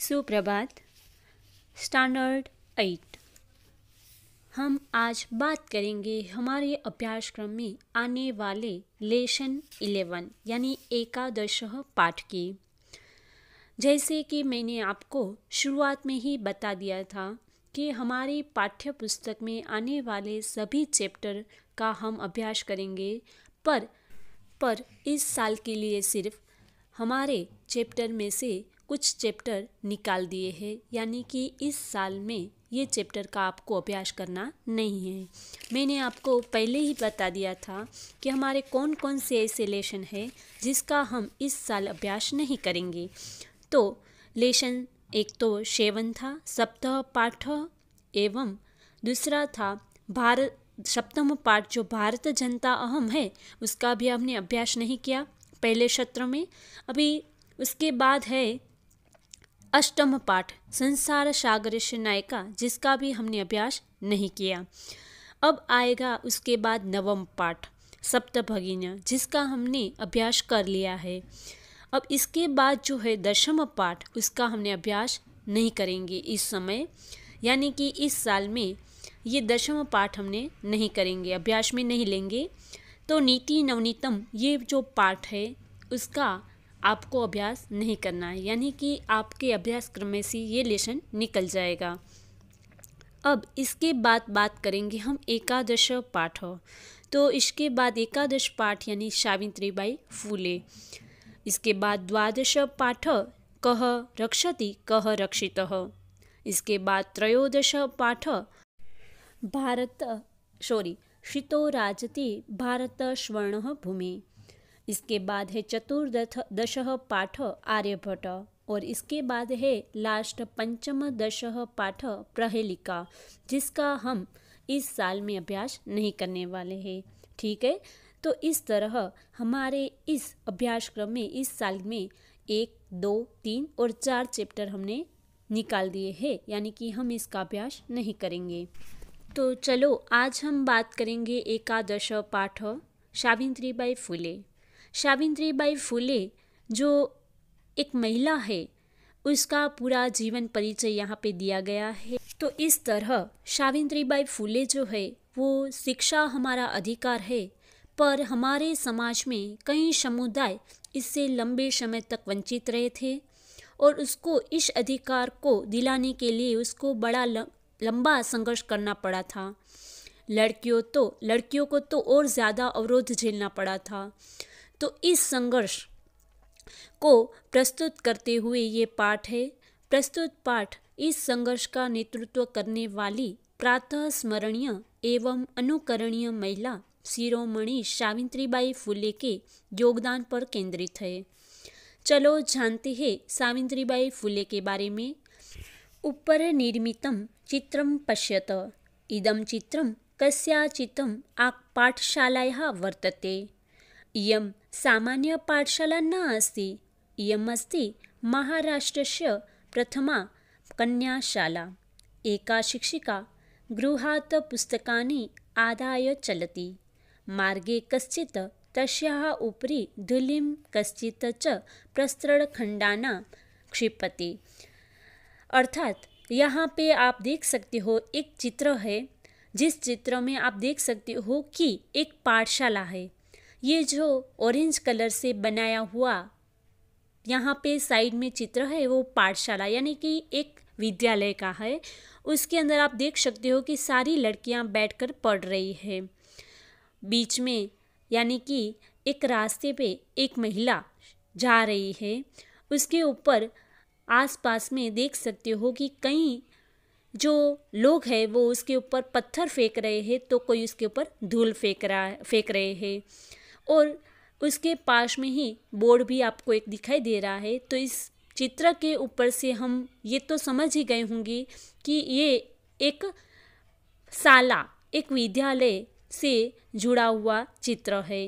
सुप्रभात standard eight हम आज बात करेंगे हमारे अभ्यासक्रम में आने वाले लेशन इलेवन यानी एकादश पाठ की जैसे कि मैंने आपको शुरुआत में ही बता दिया था कि हमारे पाठ्य पुस्तक में आने वाले सभी चैप्टर का हम अभ्यास करेंगे पर पर इस साल के लिए सिर्फ हमारे चैप्टर में से कुछ चैप्टर निकाल दिए हैं यानी कि इस साल में ये चैप्टर का आपको अभ्यास करना नहीं है मैंने आपको पहले ही बता दिया था कि हमारे कौन कौन से ऐसे लेसन है जिसका हम इस साल अभ्यास नहीं करेंगे तो लेसन एक तो सेवन था सप्तः पाठ एवं दूसरा था भारत सप्तम पाठ जो भारत जनता अहम है उसका भी हमने अभ्यास नहीं किया पहले सत्र में अभी उसके बाद है अष्टम पाठ संसार सागर से नायिका जिसका भी हमने अभ्यास नहीं किया अब आएगा उसके बाद नवम पाठ सप्त सप्तभगिन्य जिसका हमने अभ्यास कर लिया है अब इसके बाद जो है दशम पाठ उसका हमने अभ्यास नहीं करेंगे इस समय यानी कि इस साल में ये दशम पाठ हमने नहीं करेंगे अभ्यास में नहीं लेंगे तो नीति नवनीतम ये जो पाठ है उसका आपको अभ्यास नहीं करना है यानी कि आपके अभ्यास क्रम में से ये लेसन निकल जाएगा अब इसके बाद बात करेंगे हम एकादश पाठ तो इसके बाद एकादश पाठ यानी सावित्री बाई फूले इसके बाद द्वादश पाठ कह रक्षति कह रक्षित इसके बाद त्रयोदश पाठ भारत सॉरी शितो राजति भारत स्वर्ण भूमि इसके बाद है चतुर्दश दशह पाठ आर्यभट्ट और इसके बाद है लास्ट पंचम दशह पाठ प्रहेलिका जिसका हम इस साल में अभ्यास नहीं करने वाले हैं ठीक है तो इस तरह हमारे इस अभ्यासक्रम में इस साल में एक दो तीन और चार चैप्टर हमने निकाल दिए हैं यानी कि हम इसका अभ्यास नहीं करेंगे तो चलो आज हम बात करेंगे एकादश पाठ सावित्रीबाई फुले बाई फूले जो एक महिला है उसका पूरा जीवन परिचय यहाँ पे दिया गया है तो इस तरह सावित्री बाई फूले जो है वो शिक्षा हमारा अधिकार है पर हमारे समाज में कई समुदाय इससे लंबे समय तक वंचित रहे थे और उसको इस अधिकार को दिलाने के लिए उसको बड़ा लंबा संघर्ष करना पड़ा था लड़कियों तो लड़कियों को तो और ज़्यादा अवरोध झेलना पड़ा था तो इस संघर्ष को प्रस्तुत करते हुए ये पाठ है प्रस्तुत पाठ इस संघर्ष का नेतृत्व करने वाली प्रातः स्मरणीय एवं अनुकरणीय महिला शिरोमणि सावित्रीबाई फुले के योगदान पर केंद्रित है चलो जानते हैं सावित्रीबाई फुले के बारे में ऊपर निर्मित चित्रम पश्यत इदम चित्रम कसाचित आ पाठशाला वर्तते इयं पाठशाला न अस्ति इयम् अस्ति महाराष्ट्रस्य प्रथमा कन्याशाला एका शिक्षिका गृहात् पुस्तकानि आदाय चलति मार्गे कश्चित् तस्याः उपरि धूलिं कश्चित् च प्रस्तरखण्डाना क्षिपति अर्थात यहाँ पे आप देख सकते हो एक चित्र है जिस चित्र में आप देख सकते हो कि एक पाठशाला है ये जो ऑरेंज कलर से बनाया हुआ यहाँ पे साइड में चित्र है वो पाठशाला यानी कि एक विद्यालय का है उसके अंदर आप देख सकते हो कि सारी लड़कियाँ बैठकर पढ़ रही है बीच में यानी कि एक रास्ते पे एक महिला जा रही है उसके ऊपर आसपास में देख सकते हो कि कई जो लोग हैं वो उसके ऊपर पत्थर फेंक रहे हैं तो कोई उसके ऊपर धूल फेंक रहा फेंक रहे हैं और उसके पास में ही बोर्ड भी आपको एक दिखाई दे रहा है तो इस चित्र के ऊपर से हम ये तो समझ ही गए होंगे कि ये एक शाला एक विद्यालय से जुड़ा हुआ चित्र है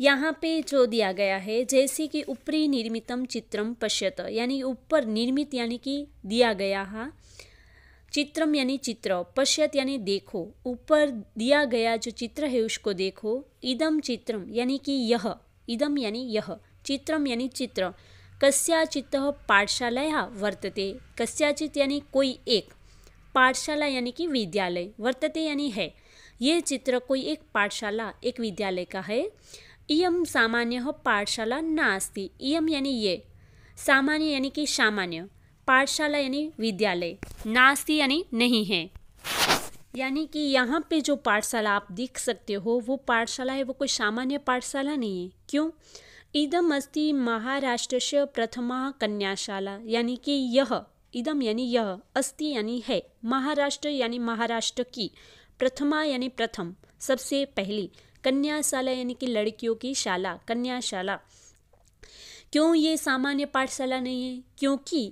यहाँ पे जो दिया गया है जैसे कि ऊपरी निर्मितम चित्रम पश्यत यानी ऊपर निर्मित यानी कि दिया गया है चित्रम यानी चित्र पश्यत यानी देखो ऊपर दिया गया जो चित्र है उसको देखो इदम चित्रम यानी कि यह इदम यानी यह चित्रम यानी चित्र कस्याचित पाठशाला वर्तते कस्याचित यानी कोई एक पाठशाला यानी कि विद्यालय वर्तते यानी है ये चित्र कोई एक पाठशाला एक विद्यालय का है इम सामान्य पाठशाला नास्ति इम यानी ये सामान्य यानी कि सामान्य पाठशाला यानी विद्यालय नास्ती यानी नहीं है यानी कि यहाँ पे जो पाठशाला आप देख सकते हो वो पाठशाला है वो कोई सामान्य पाठशाला नहीं है क्यों इदम अस्ति महाराष्ट्र से प्रथमा कन्याशाला यानी कि यह इदम यानी यह अस्ति यानी है महाराष्ट्र यानी महाराष्ट्र की प्रथमा यानी प्रथम सबसे पहली कन्याशाला यानी कि लड़कियों की शाला कन्याशाला क्यों ये सामान्य पाठशाला नहीं है क्योंकि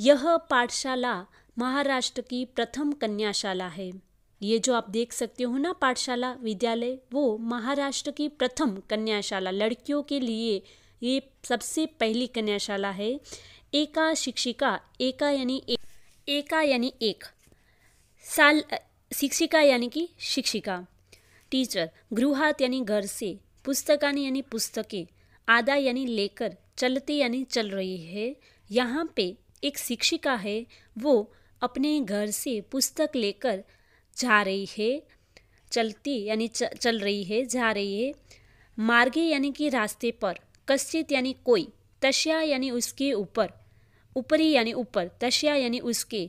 यह पाठशाला महाराष्ट्र की प्रथम कन्याशाला है ये जो आप देख सकते हो ना पाठशाला विद्यालय वो महाराष्ट्र की प्रथम कन्याशाला लड़कियों के लिए ये सबसे पहली कन्याशाला है एका शिक्षिका एका यानी एक एका यानी एक साल शिक्षिका यानी कि शिक्षिका टीचर गृहात यानी घर से पुस्तकानी यानी पुस्तकें आदा यानी लेकर चलते यानी चल रही है यहाँ पे एक शिक्षिका है वो अपने घर से पुस्तक लेकर जा रही है चलती यानी चल रही है जा रही है मार्गे यानी कि रास्ते पर कश्चित यानी कोई तश्या यानी उसके ऊपर ऊपरी यानी ऊपर तशया यानी उसके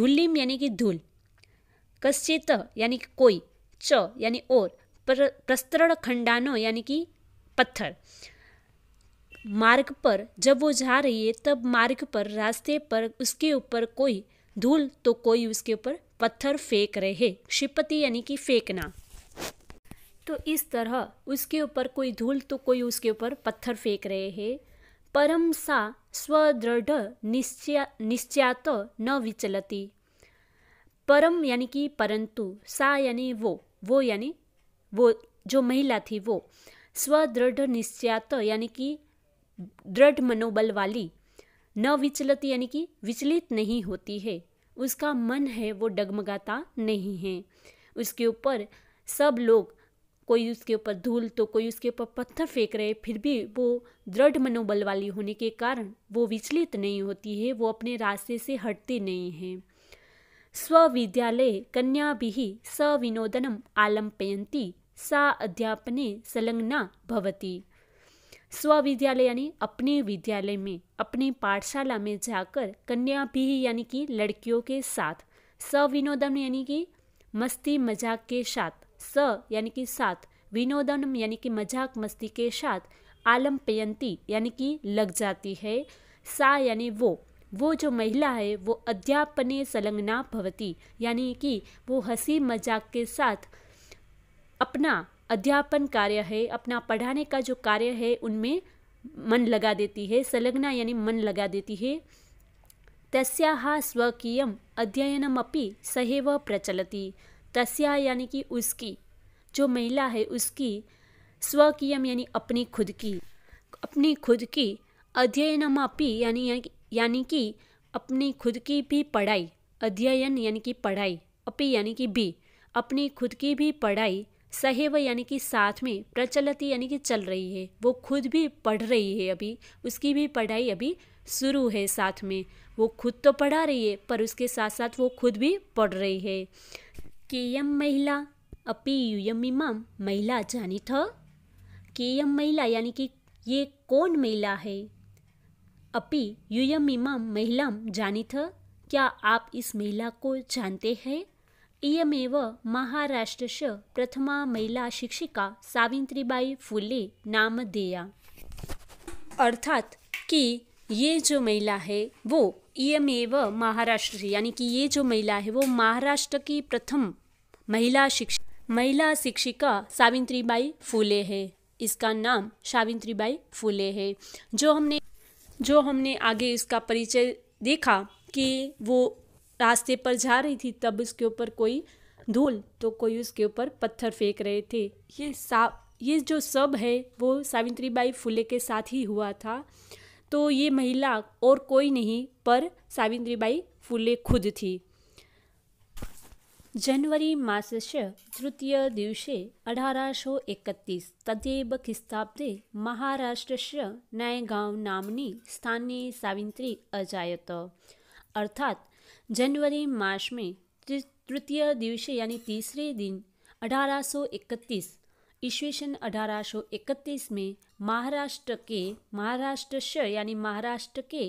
धुल्लिम यानी कि धूल कश्चित यानी कि कोई च यानी और प्रस्तरण खंडानो यानी कि पत्थर मार्ग पर जब वो जा रही है तब मार्ग पर रास्ते पर उसके ऊपर कोई धूल तो कोई उसके ऊपर पत्थर फेंक रहे है क्षिपति यानी कि फेंकना तो इस तरह उसके ऊपर कोई धूल तो कोई उसके ऊपर पत्थर फेंक रहे है परम सा स्वदृढ़ निश्चया निश्चयात न विचलती परम यानी कि परंतु सा यानी वो वो यानी वो जो महिला थी वो स्वदृढ़ निश्चयात यानी कि दृढ़ मनोबल वाली न विचलती यानी कि विचलित नहीं होती है उसका मन है वो डगमगाता नहीं है उसके ऊपर सब लोग कोई उसके ऊपर धूल तो कोई उसके ऊपर पत्थर फेंक रहे फिर भी वो दृढ़ मनोबल वाली होने के कारण वो विचलित नहीं होती है वो अपने रास्ते से हटती नहीं है स्वविद्यालय कन्या भी सविनोदनम आलम्पयंती सा अध्यापने संलग्ना भवती स्वविद्यालय यानी अपने विद्यालय में अपनी पाठशाला में जाकर कन्या भी यानी कि लड़कियों के साथ सविनोदन यानी कि मस्ती मजाक के साथ स यानी कि साथ विनोदन यानी कि मजाक मस्ती के साथ आलम पयंती यानी कि लग जाती है सा यानी वो वो जो महिला है वो अध्यापने संलग्ना भवती यानी कि वो हंसी मजाक के साथ अपना अध्यापन कार्य है अपना पढ़ाने का जो कार्य है उनमें मन लगा देती है संलग्ना यानी मन लगा देती है तस्याः स्वकीय अध्ययनमी सहैव प्रचलति तस्या यानी कि उसकी जो महिला है उसकी स्वकीयम यानी अपनी खुद की अपनी खुद की अध्ययनमी यानी यानी कि अपनी खुद की भी पढ़ाई अध्ययन यानी कि पढ़ाई अपि यानी कि भी अपनी खुद की भी पढ़ाई सहेव यानी कि साथ में प्रचलती यानी कि चल रही है वो खुद भी पढ़ रही है अभी उसकी भी पढ़ाई अभी शुरू है साथ में वो खुद तो पढ़ा रही है पर उसके साथ साथ वो खुद भी पढ़ रही है केयम महिला अपी यूयम इमाम महिला जानी थ केयम महिला यानी कि ये कौन महिला है अपी यूयम इमाम महिला जानी थ क्या आप इस महिला को जानते हैं इयमेव महाराष्ट्रस्य प्रथमा महिला शिक्षिका सावित्रीबाई फुले नाम दिया अर्थात कि ये जो महिला है वो इयमेव महाराष्ट्र से यानी कि ये जो महिला है वो महाराष्ट्र की प्रथम महिला शिक्षक महिला शिक्षिका सावित्रीबाई फुले है इसका नाम सावित्रीबाई फुले है जो हमने जो हमने आगे इसका परिचय देखा कि वो रास्ते पर जा रही थी तब उसके ऊपर कोई धूल तो कोई उसके ऊपर पत्थर फेंक रहे थे ये सा ये जो सब है वो सावित्री बाई फुले के साथ ही हुआ था तो ये महिला और कोई नहीं पर सावित्री बाई फुले खुद थी जनवरी मासस्य अठारह सौ इकतीस तदेव खिस्ताब्दे महाराष्ट्र नए गाँव नामनी स्थानीय सावित्री अजायत अर्थात जनवरी मास में तृतीय दिवस यानी तीसरे दिन 1831 ईस्वी सन 1831 में महाराष्ट्र के महाराष्ट्र यानी महाराष्ट्र के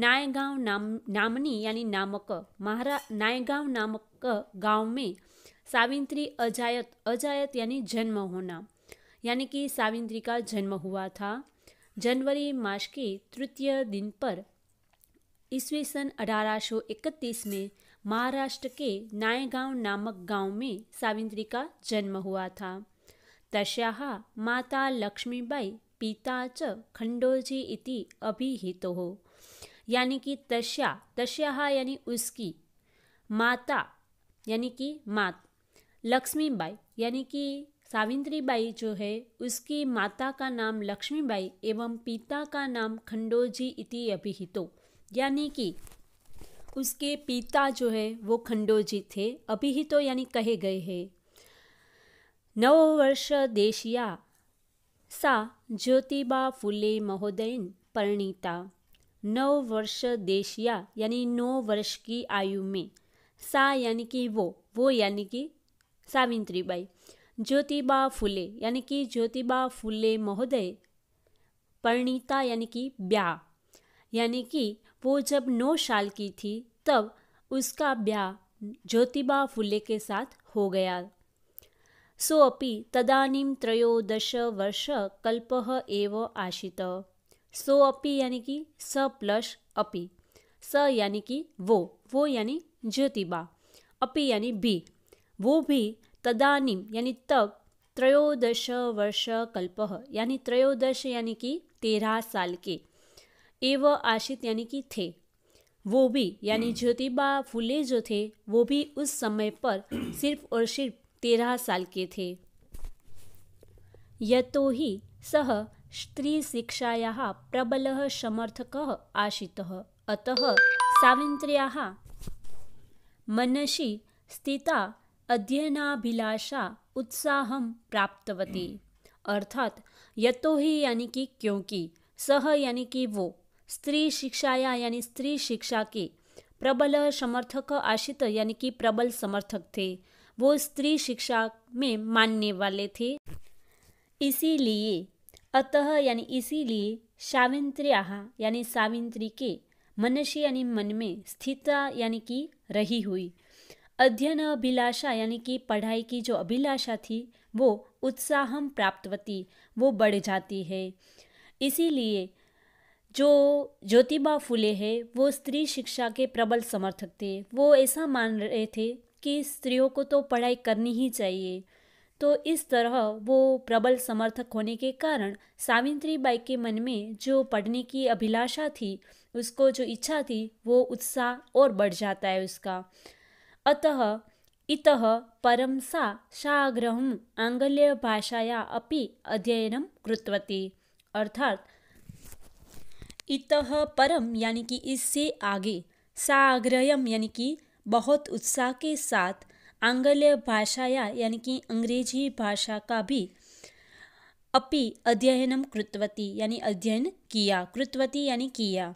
नायगांव नाम नामनी यानी नामक महारा नायगांव नामक गांव में सावित्री अजायत अजायत यानी जन्म होना यानी कि सावित्री का जन्म हुआ था जनवरी मास के तृतीय दिन पर ईस्वी सन अठारह में महाराष्ट्र के नायगांव नामक गांव में सावित्री का जन्म हुआ था तस्या माता लक्ष्मीबाई पिता च खंडोजी इति अभिहितो हो यानी कि तस्या तस्या यानी उसकी माता यानी कि मात लक्ष्मीबाई यानी कि सावित्रीबाई जो है उसकी माता का नाम लक्ष्मीबाई एवं पिता का नाम खंडोजी इति अभिहितो यानी कि उसके पिता जो है वो खंडोजी थे अभी ही तो यानी कहे गए हैं वर्ष देशिया सा ज्योतिबा फुले महोदयन परिणीता नौ वर्ष देशिया यानी नौ वर्ष की आयु में सा यानी कि वो वो यानी कि सावित्री बाई ज्योतिबा फुले यानी कि ज्योतिबा फुले महोदय परिणीता यानी कि ब्या यानी कि वो जब नौ साल की थी तब उसका ब्याह ज्योतिबा फुले के साथ हो गया सोऽपि तदानीम त्रयोदश वर्ष कल्प एव आशित सोऽपि यानी कि स प्लस अपि स यानी कि वो वो यानी ज्योतिबा अपि यानी भी वो भी तदानीम यानी तब त्रयोदश वर्ष कल्प यानी त्रयोदश यानी कि तेरह साल के एव आशित यानी कि थे वो भी यानी हम्म। ज्योतिबा फुले जो थे वो भी उस समय पर सिर्फ और सिर्फ तेरह साल के थे यतो ही सह स्त्रीशिक्षायाः प्रबल समर्थक आशित अतः सावित्र्याः मनसी स्थिता अध्ययनाभिलाषा उत्साह प्राप्तवती अर्थात यतो ही यानी कि क्योंकि सह यानी कि वो स्त्री शिक्षाया यानी स्त्री शिक्षा के प्रबल समर्थक आशित यानी कि प्रबल समर्थक थे वो स्त्री शिक्षा में मानने वाले थे इसीलिए अतः यानी इसीलिए सावित्र्या यानी सावित्री के मनुष्य यानी मन में स्थिरता यानी कि रही हुई अध्ययन अभिलाषा यानी कि पढ़ाई की जो अभिलाषा थी वो उत्साह प्राप्तवती वो बढ़ जाती है इसीलिए जो ज्योतिबा फुले है वो स्त्री शिक्षा के प्रबल समर्थक थे वो ऐसा मान रहे थे कि स्त्रियों को तो पढ़ाई करनी ही चाहिए तो इस तरह वो प्रबल समर्थक होने के कारण सावित्री बाई के मन में जो पढ़ने की अभिलाषा थी उसको जो इच्छा थी वो उत्साह और बढ़ जाता है उसका अतः इत परम सा शाग्रहम आंगल्य भाषाया अपि अध्ययन कृतवती अर्थात इतः परम यानी कि इससे आगे साग्रयम यानी कि बहुत उत्साह के साथ आंग्ल भाषाया यानी कि अंग्रेजी भाषा का भी अपि अध्ययनम कृतवती यानी अध्ययन किया कृतवती यानी किया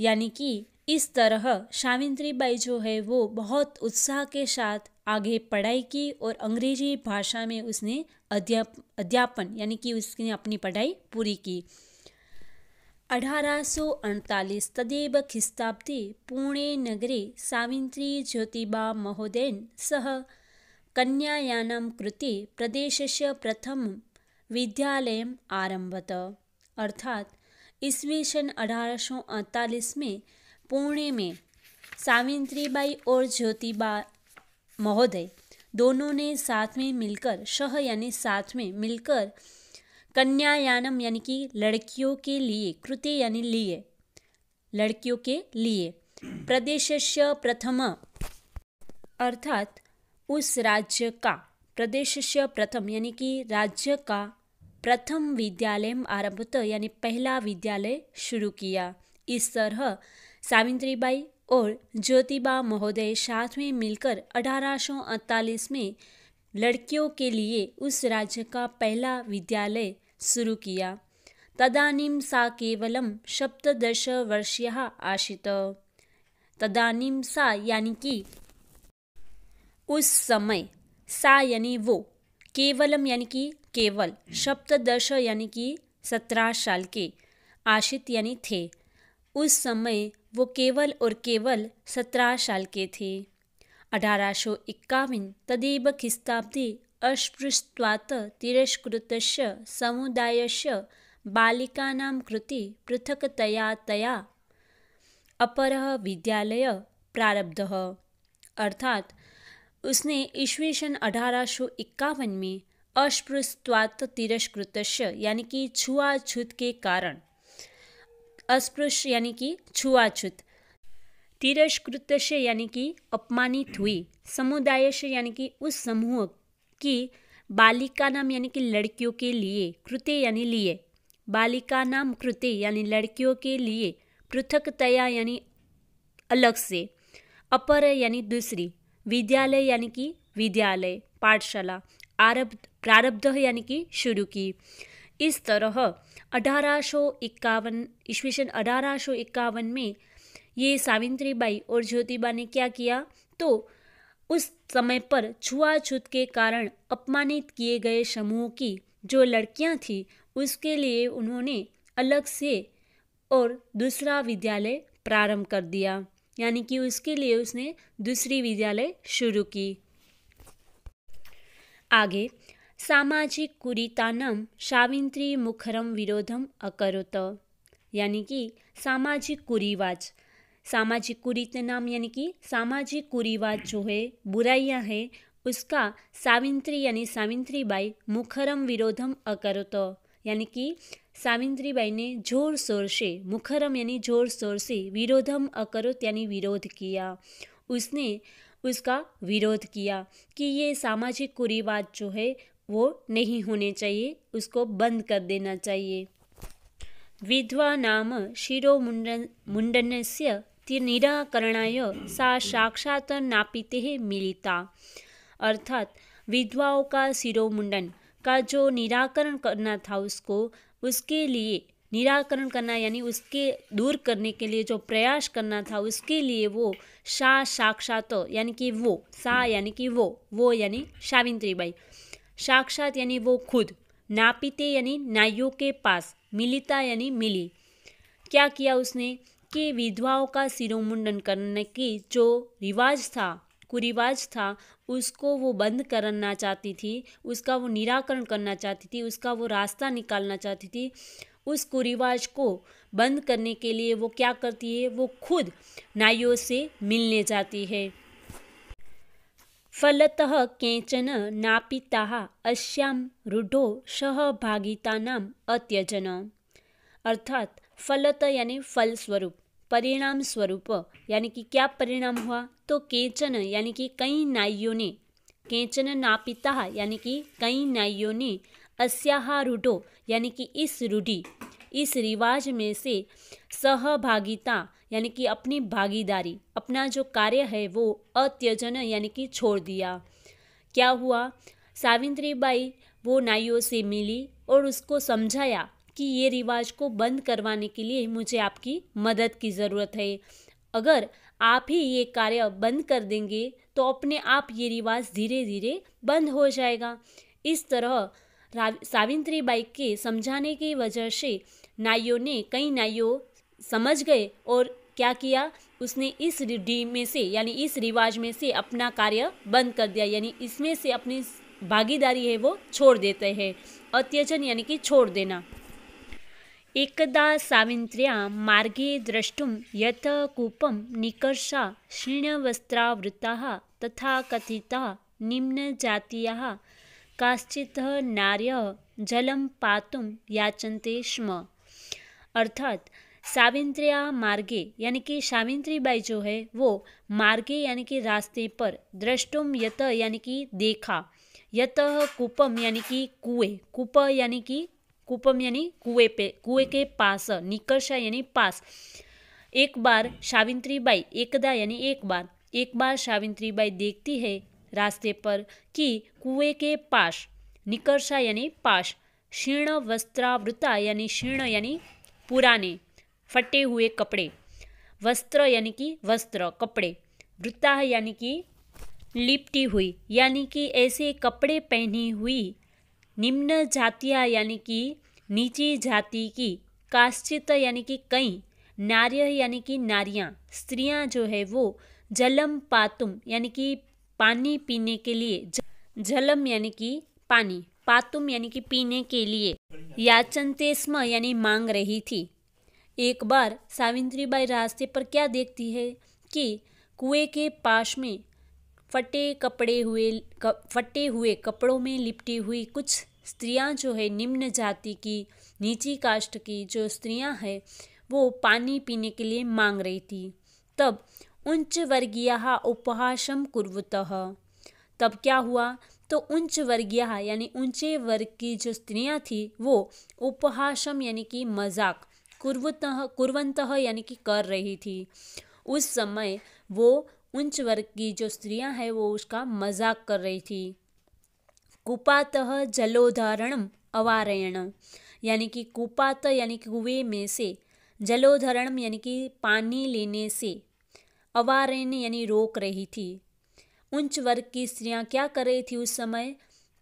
यानी कि इस तरह सावित्री बाई जो है वो बहुत उत्साह के साथ आगे पढ़ाई की और अंग्रेजी भाषा में उसने अध्याप अध्यापन यानी कि उसने अपनी पढ़ाई पूरी की 1848 तदेव ख्रिस्ताब्दे पुणे नगरे सावित्री ज्योतिबा महोदयन सह સહ कृते કૃતે પ્રદેશસ્ય પ્રથમ विद्यालय आरंभत अर्थात ईस्वी सन अठारह में पुणे में बाई और ज्योतिबा महोदय दोनों ने साथ में मिलकर शह यानी साथ में मिलकर कन्यायानम यानी कि लड़कियों के लिए कृते यानी लिए लड़कियों के लिए प्रदेश प्रथम अर्थात उस राज्य का प्रदेश प्रथम यानी कि राज्य का प्रथम विद्यालय आरंभत यानी पहला विद्यालय शुरू किया इस तरह सावित्रीबाई और ज्योतिबा महोदय साथ में मिलकर अठारह में लड़कियों के लिए उस राज्य का पहला विद्यालय शुरू किया तदानीं सा केवलं वर्षीय आसीत् तदानीं सा यानी कि उस समय सा यानी वो केवलम यानी कि केवल सप्तदश यानी कि सत्रह साल के आशित यानी थे उस समय वो केवल और केवल सत्रह साल के थे अठारह सौ इक्यावन तदेव खिस्ताब्दी अस्पृष्ट्वात् तिरस्कृतस्य समुदायस्य बालिकानां कृते पृथक्तया तया अपरः विद्यालय प्रारब्धः अर्थात उसने ईस्वी सन अठारह इक्यावन में अस्पृश्यत्वात् तिरस्कृतस्य यानी कि छुआछूत के कारण अस्पृश्य यानी कि छुआछूत तिरस्कृत यानी कि अपमानित हुई समुदाय से यानी कि उस समूह कि बालिका नाम यानी कि लड़कियों के लिए कृत्य यानी लिए बालिका नाम कृत्य यानी लड़कियों के लिए पृथकतया यानी अलग से अपर यानी दूसरी विद्यालय यानी कि विद्यालय पाठशाला आरब्ध प्रारब्ध यानी कि शुरू की इस तरह अठारह सौ इक्यावन ईस्वी सन अठारह सौ इक्यावन में ये सावित्री बाई और ज्योतिबा ने क्या किया तो उस समय पर छुआछूत के कारण अपमानित किए गए समूह की जो लड़कियां थीं उसके लिए उन्होंने अलग से और दूसरा विद्यालय प्रारंभ कर दिया यानी कि उसके लिए उसने दूसरी विद्यालय शुरू की आगे सामाजिक कुरीतानम सावित्री मुखरम विरोधम अकरोत यानी कि सामाजिक कुरीवाज सामाजिक नाम यानी कि सामाजिक कुरीवाज जो है बुराइयां हैं उसका सावित्री यानी सावित्री बाई मुखरम विरोधम अकर तो यानी कि सावित्री बाई ने जोर शोर से मुखरम यानी जोर शोर से विरोधम अकरुत यानी विरोध किया उसने उसका विरोध किया कि ये सामाजिक कुरीवाज जो है वो नहीं होने चाहिए उसको बंद कर देना चाहिए विधवा नाम शिरो मुंडन मुंडन से निराकरणाय सा साक्षात नापिते मिलिता अर्थात विधवाओं का सिरोमुंडन का जो निराकरण करना था उसको उसके लिए निराकरण करना यानी उसके दूर करने के लिए जो प्रयास करना था उसके लिए वो सा साक्षात यानी कि वो सा यानी कि वो वो यानी बाई साक्षात यानी वो खुद नापिते यानी नाइयों के पास मिलिता यानी मिली क्या किया उसने के विधवाओं का सिरोमुंडन करने की जो रिवाज था कुरिवाज था उसको वो बंद करना चाहती थी उसका वो निराकरण करना चाहती थी उसका वो रास्ता निकालना चाहती थी उस कुरिवाज को बंद करने के लिए वो क्या करती है वो खुद नाइयों से मिलने जाती है फलत केचन नापिता अश्याम रूढ़ो सहभागिता नाम अत्यजन अर्थात फलत यानी फलस्वरूप परिणाम स्वरूप यानी कि क्या परिणाम हुआ तो केचन यानी कि कई नाइयों ने केचन नापिता यानी कि कई नाइयों ने अस्याहा रूढ़ो यानी कि इस रूढ़ी इस रिवाज में से सहभागिता यानी कि अपनी भागीदारी अपना जो कार्य है वो अत्यजन यानी कि छोड़ दिया क्या हुआ सावित्री बाई वो नाइयों से मिली और उसको समझाया कि ये रिवाज को बंद करवाने के लिए मुझे आपकी मदद की ज़रूरत है अगर आप ही ये कार्य बंद कर देंगे तो अपने आप ये रिवाज धीरे धीरे बंद हो जाएगा इस तरह सावित्री बाई के समझाने की वजह से नाइयों ने कई नाइयों समझ गए और क्या किया उसने इस डी में से यानी इस रिवाज में से अपना कार्य बंद कर दिया यानी इसमें से अपनी भागीदारी है वो छोड़ देते हैं अत्यचन यानी कि छोड़ देना एकदा सावित्र्या मार्गे द्रष्टुम यत कूपम निकर्षा क्षीणवस्त्रावृताः तथा निम्न निम्नजातीयाः काश्चित नार्य जलम पातुम याचन्ते स्म अर्थात सावित्र्या मार्गे यानी कि सावित्री बाई जो है वो मार्गे यानी कि रास्ते पर दृष्टुम यत यानी कि देखा यत कूपम यानी कि कुएं कूप यानी कि कूपम यानी कुएं पे कुएं के पास निकर्षा यानी पास एक बार सावित्री बाई एकदा यानी एक बार एक बार सावित्री बाई देखती है रास्ते पर कि कुएं के पास निकर्षा यानी पास क्षीण वस्त्रावृता यानी क्षीण यानी पुराने फटे हुए कपड़े वस्त्र यानी कि वस्त्र कपड़े वृता यानी कि लिपटी हुई यानी कि ऐसे कपड़े पहनी हुई निम्न जातिया यानी कि नीची जाति की काश्चित यानी कि कई नार्य यानी कि नारियाँ स्त्रियाँ जो है वो जलम पातुम यानी कि पानी पीने के लिए जलम यानी कि पानी पातुम यानी कि पीने के लिए स्म यानी मांग रही थी एक बार सावित्री बाई रास्ते पर क्या देखती है कि कुएं के पास में फटे कपड़े हुए क, फटे हुए कपड़ों में लिपटी हुई कुछ स्त्रियां जो है निम्न जाति की नीची कास्ट की जो स्त्रियां हैं वो पानी पीने के लिए मांग रही थी तब उच्च वर्गीय उपहासम कुर्वतः तब क्या हुआ तो उच्च वर्गीय यानी ऊंचे वर्ग की जो स्त्रियां थी वो उपहासम यानी कि मजाक कुर्वत कुर्वंत यानी कि कर रही थी उस समय वो उच्च वर्ग की जो स्त्रियां हैं वो उसका मजाक कर रही थी कुपात जलोधारणम अवारयण यानी कि कुपात यानी कि कुएं में से जलोधरण यानी कि पानी लेने से अवारण यानी रोक रही थी उच्च वर्ग की स्त्रियां क्या कर रही थी उस समय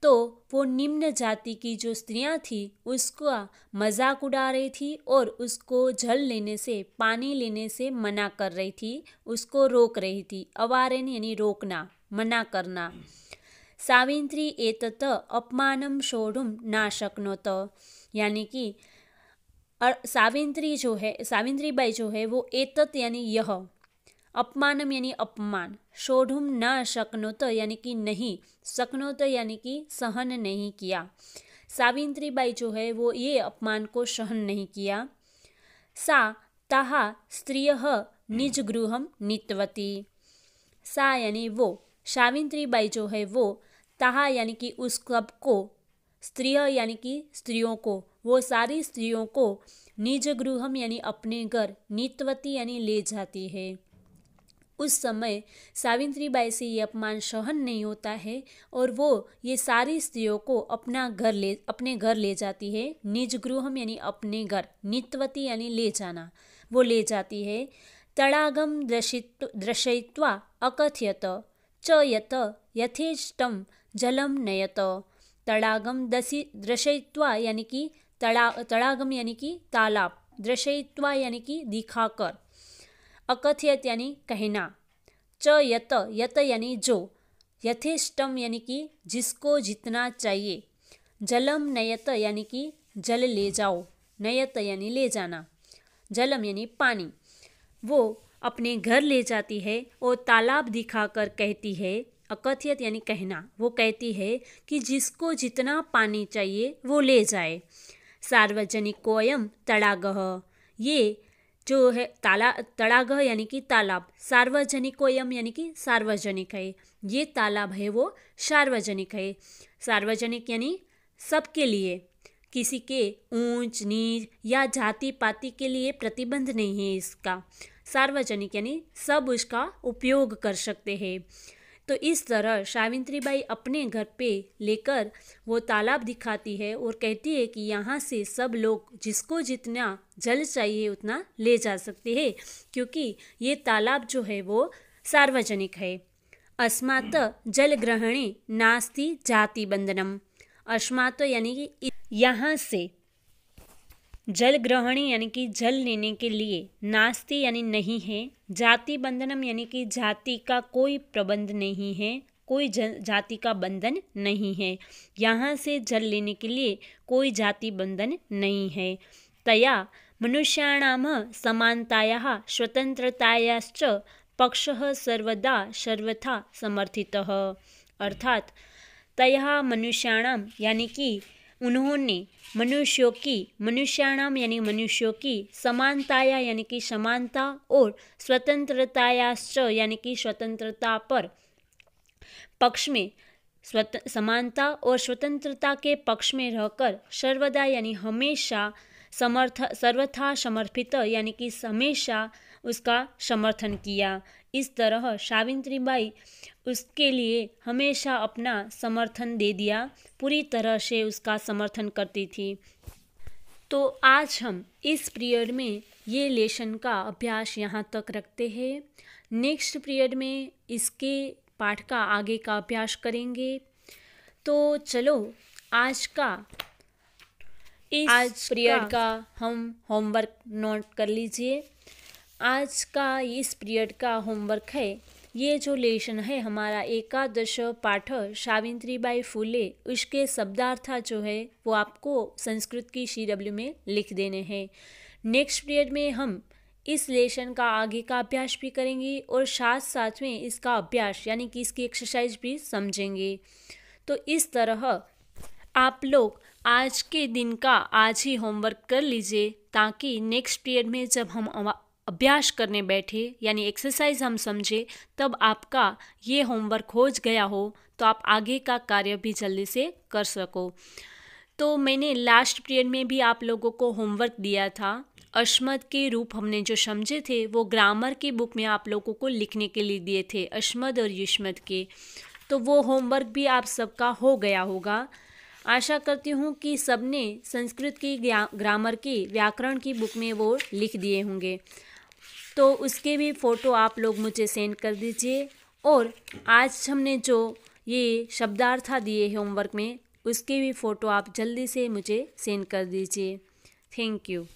तो वो निम्न जाति की जो स्त्रियां थी उसका मजाक उड़ा रही थी और उसको जल लेने से पानी लेने से मना कर रही थी उसको रोक रही थी अवारण यानी रोकना मना करना सावित्री एतत अपमानम शोडुम ना शक्नोत यानी कि सावित्री जो है सावित्री बाई जो है वो एतत यानी यह अपमानम यानी अपमान शोढ़ुम ना शक्नोत यानी कि नहीं शक्नोत यानी कि सहन नहीं किया सावित्री बाई जो है वो ये अपमान को सहन नहीं किया सा ताहा स्त्रिय निज गृह नितवती सा यानी वो सावित्री बाई जो है वो ताहा यानी कि उस क्लब को स्त्रीय यानी कि स्त्रियों को वो सारी स्त्रियों को निज गृहम यानी अपने घर नितवती यानी ले जाती है उस समय सावित्री बाई से ये अपमान सहन नहीं होता है और वो ये सारी स्त्रियों को अपना घर ले अपने घर ले जाती है निज गृहम यानी अपने घर नित्वती यानी ले जाना वो ले जाती है तड़ागम दृशित दर्शयित्वा अकथ्यत च यत यथेष्टम जलम नयत तड़ागम दसी दर्शयित्वा यानी कि तड़ा तड़ागम यानी कि तालाब दर्शयित्वा यानी कि दिखाकर अकथियत यानी कहना च यत यत यानी जो यथेष्टम यानी कि जिसको जितना चाहिए जलम नयत यानी कि जल ले जाओ नयत यानी ले जाना जलम यानी पानी वो अपने घर ले जाती है और तालाब दिखाकर कहती है अकथियत यानी कहना वो कहती है कि जिसको जितना पानी चाहिए वो ले जाए सार्वजनिक कोयम तड़ागह ये जो है ताला तड़ागह यानी कि तालाब सार्वजनिकोयम यानी कि सार्वजनिक है ये तालाब है वो सार्वजनिक है सार्वजनिक यानी सबके लिए किसी के ऊंच नीच या जाति पाति के लिए प्रतिबंध नहीं है इसका सार्वजनिक यानी सब उसका उपयोग कर सकते हैं तो इस तरह सावित्री बाई अपने घर पे लेकर वो तालाब दिखाती है और कहती है कि यहाँ से सब लोग जिसको जितना जल चाहिए उतना ले जा सकते हैं क्योंकि ये तालाब जो है वो सार्वजनिक है जल ग्रहणी नास्ती जाति बंधनम अस्मात यानी कि यहाँ से जल ग्रहणी यानी कि जल लेने के लिए नास्ती यानी नहीं है जाति बंधनम यानी कि जाति का कोई प्रबंध नहीं है कोई जाति का बंधन नहीं है यहाँ से जल लेने के लिए कोई जाति बंधन नहीं है तया मनुष्याणाम समानताया स्वतंत्रताया पक्ष सर्वदा सर्वथा समर्थितः अर्थात तया मनुष्याणाम यानी कि उन्होंने मनुष्यों की मनुष्याणाम यानी मनुष्यों की समानताया यानी कि समानता और स्वतंत्रतायाश्च यानी कि स्वतंत्रता पर पक्ष में स्वत समानता और स्वतंत्रता के पक्ष में रहकर सर्वदा यानी हमेशा समर्थ सर्वथा समर्पित यानी कि हमेशा उसका समर्थन किया इस तरह सावित्रीबाई उसके लिए हमेशा अपना समर्थन दे दिया पूरी तरह से उसका समर्थन करती थी तो आज हम इस पीरियड में ये लेसन का अभ्यास यहाँ तक रखते हैं नेक्स्ट पीरियड में इसके पाठ का आगे का अभ्यास करेंगे तो चलो आज का इस आज पीरियड का हम होमवर्क नोट कर लीजिए आज का इस पीरियड का होमवर्क है ये जो लेशन है हमारा एकादश पाठ सावित्री बाई फूले उसके शब्दार्था जो है वो आपको संस्कृत की सी डब्ल्यू में लिख देने हैं नेक्स्ट पीरियड में हम इस लेशन का आगे का अभ्यास भी करेंगे और साथ साथ में इसका अभ्यास यानी कि इसकी एक्सरसाइज भी समझेंगे तो इस तरह आप लोग आज के दिन का आज ही होमवर्क कर लीजिए ताकि नेक्स्ट पीरियड में जब हम अभ्यास करने बैठे यानी एक्सरसाइज हम समझे तब आपका ये होमवर्क हो गया हो तो आप आगे का कार्य भी जल्दी से कर सको तो मैंने लास्ट पीरियड में भी आप लोगों को होमवर्क दिया था अश्मत के रूप हमने जो समझे थे वो ग्रामर की बुक में आप लोगों को लिखने के लिए दिए थे अश्मद और युष्मत के तो वो होमवर्क भी आप सबका हो गया होगा आशा करती हूँ कि सबने संस्कृत की ग्रामर की व्याकरण की बुक में वो लिख दिए होंगे तो उसके भी फ़ोटो आप लोग मुझे सेंड कर दीजिए और आज हमने जो ये शब्दार्था दिए होमवर्क में उसके भी फ़ोटो आप जल्दी से मुझे सेंड कर दीजिए थैंक यू